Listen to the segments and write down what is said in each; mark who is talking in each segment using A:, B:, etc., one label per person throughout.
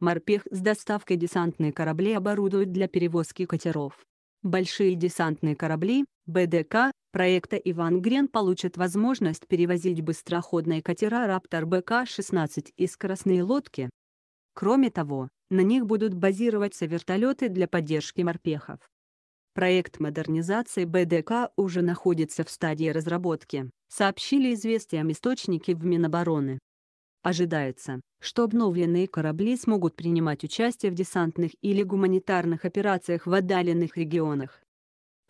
A: Морпех с доставкой десантные корабли оборудуют для перевозки катеров. Большие десантные корабли, БДК, проекта «Иван Грен» получат возможность перевозить быстроходные катера «Раптор БК-16» и скоростные лодки. Кроме того, на них будут базироваться вертолеты для поддержки морпехов. Проект модернизации БДК уже находится в стадии разработки, сообщили известиям источники в Минобороны. Ожидается, что обновленные корабли смогут принимать участие в десантных или гуманитарных операциях в отдаленных регионах.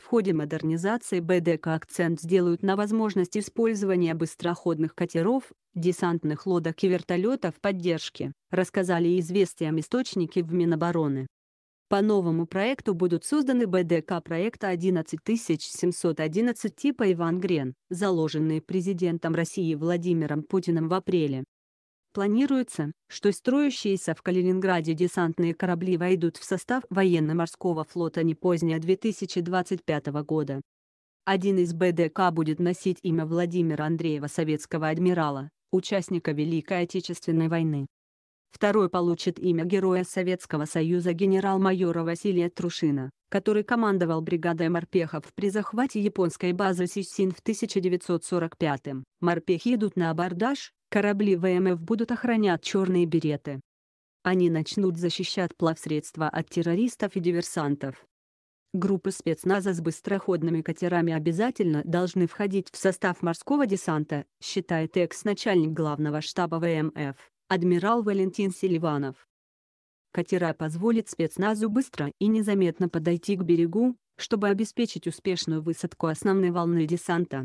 A: В ходе модернизации БДК акцент сделают на возможность использования быстроходных катеров, десантных лодок и вертолетов поддержки, рассказали известиям источники в Минобороны. По новому проекту будут созданы БДК проекта 11711 типа «Иван Грен», заложенные президентом России Владимиром Путиным в апреле, Планируется, что строящиеся в Калининграде десантные корабли войдут в состав военно-морского флота не позднее 2025 года. Один из БДК будет носить имя Владимира Андреева советского адмирала, участника Великой Отечественной войны. Второй получит имя Героя Советского Союза генерал-майора Василия Трушина, который командовал бригадой морпехов при захвате японской базы Сисин в 1945 -м. Морпехи идут на абордаж, Корабли ВМФ будут охранять черные береты. Они начнут защищать плавсредства от террористов и диверсантов. Группы спецназа с быстроходными катерами обязательно должны входить в состав морского десанта, считает экс-начальник главного штаба ВМФ, адмирал Валентин Селиванов. Катера позволит спецназу быстро и незаметно подойти к берегу, чтобы обеспечить успешную высадку основной волны десанта.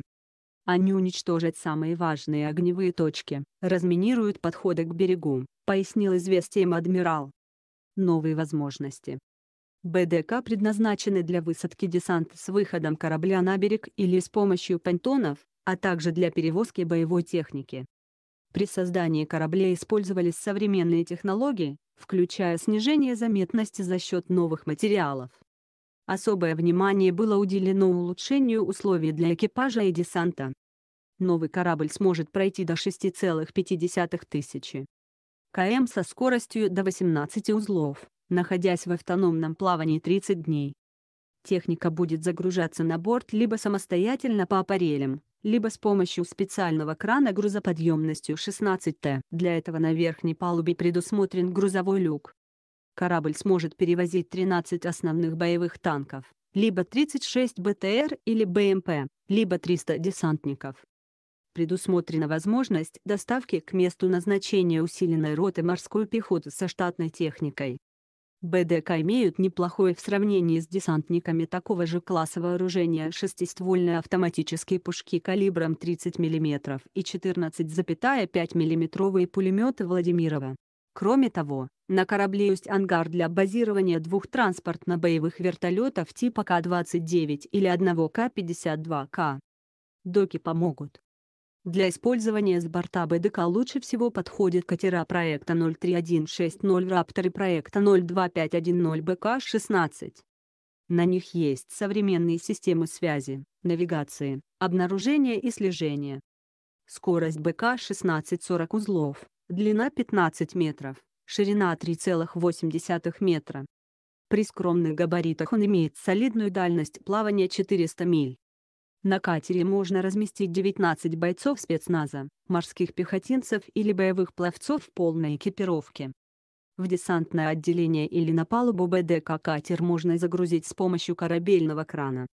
A: Они а уничтожат самые важные огневые точки, разминируют подходы к берегу, пояснил известием адмирал. Новые возможности. БДК предназначены для высадки десанта с выходом корабля на берег или с помощью понтонов, а также для перевозки боевой техники. При создании кораблей использовались современные технологии, включая снижение заметности за счет новых материалов. Особое внимание было уделено улучшению условий для экипажа и десанта. Новый корабль сможет пройти до 6,5 тысячи км со скоростью до 18 узлов, находясь в автономном плавании 30 дней. Техника будет загружаться на борт либо самостоятельно по аппарелям, либо с помощью специального крана грузоподъемностью 16Т. Для этого на верхней палубе предусмотрен грузовой люк, корабль сможет перевозить 13 основных боевых танков, либо 36 БТР или БМП, либо 300 десантников. Предусмотрена возможность доставки к месту назначения усиленной роты морской пехоты со штатной техникой. БДК имеют неплохое в сравнении с десантниками такого же класса вооружения шестиствольные автоматические пушки калибром 30 мм и 14,5 мм пулеметы Владимирова. Кроме того, на корабле есть ангар для базирования двух транспортно-боевых вертолетов типа К-29 или одного К-52К. Доки помогут. Для использования с борта БДК лучше всего подходят катера проекта 03160 Раптор и проекта 02510 БК-16. На них есть современные системы связи, навигации, обнаружения и слежения. Скорость БК 16-40 узлов длина 15 метров, ширина 3,8 метра. При скромных габаритах он имеет солидную дальность плавания 400 миль. На катере можно разместить 19 бойцов спецназа, морских пехотинцев или боевых пловцов в полной экипировке. В десантное отделение или на палубу БДК катер можно загрузить с помощью корабельного крана.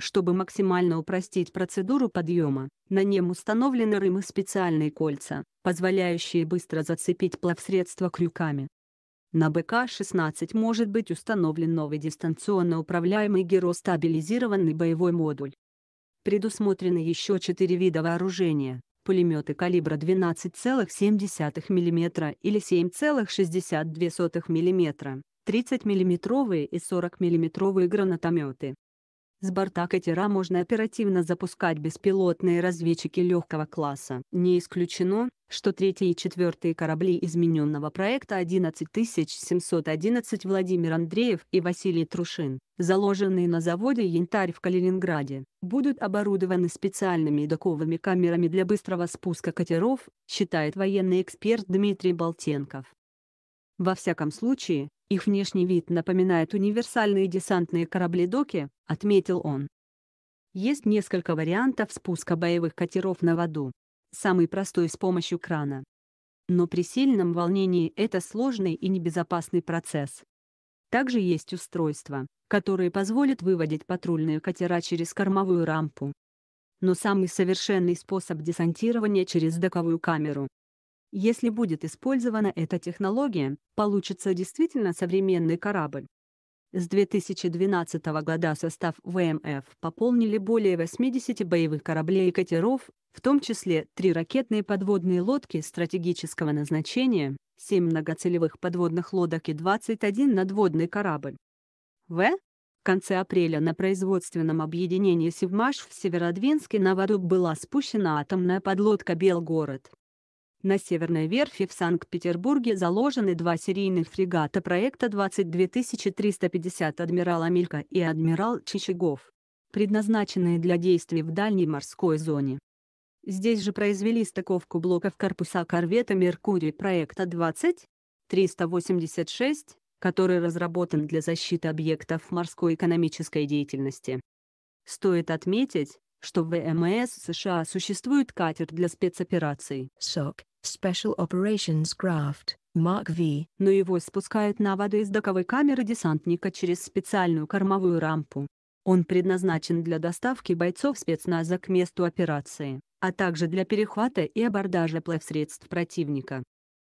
A: Чтобы максимально упростить процедуру подъема, на нем установлены рымы специальные кольца, позволяющие быстро зацепить плавсредство крюками. На БК-16 может быть установлен новый дистанционно управляемый геростабилизированный боевой модуль. Предусмотрены еще четыре вида вооружения – пулеметы калибра 12,7 мм или 7,62 мм, 30 миллиметровые и 40 миллиметровые гранатометы, с борта катера можно оперативно запускать беспилотные разведчики легкого класса. Не исключено, что третьи и четвертые корабли измененного проекта 11711 Владимир Андреев и Василий Трушин, заложенные на заводе «Янтарь» в Калининграде, будут оборудованы специальными доковыми камерами для быстрого спуска катеров, считает военный эксперт Дмитрий Болтенков. Во всяком случае, их внешний вид напоминает универсальные десантные корабли-доки, отметил он. Есть несколько вариантов спуска боевых катеров на воду. Самый простой с помощью крана. Но при сильном волнении это сложный и небезопасный процесс. Также есть устройства, которые позволят выводить патрульные катера через кормовую рампу. Но самый совершенный способ десантирования через доковую камеру. Если будет использована эта технология, получится действительно современный корабль. С 2012 года состав ВМФ пополнили более 80 боевых кораблей и катеров, в том числе три ракетные подводные лодки стратегического назначения, 7 многоцелевых подводных лодок и 21 надводный корабль. В. В конце апреля на производственном объединении «Севмаш» в Северодвинске на воду была спущена атомная подлодка «Белгород». На Северной верфи в Санкт-Петербурге заложены два серийных фрегата проекта 22350 «Адмирал Амелька» и «Адмирал Чичагов», предназначенные для действий в дальней морской зоне. Здесь же произвели стыковку блоков корпуса корвета «Меркурий» проекта 20 386, который разработан для защиты объектов морской экономической деятельности. Стоит отметить, что в ВМС США существует катер для спецопераций «ШОК», Special Operations Craft, Mark V. Но его спускают на воду из доковой камеры десантника через специальную кормовую рампу. Он предназначен для доставки бойцов спецназа к месту операции, а также для перехвата и абордажа плавсредств противника.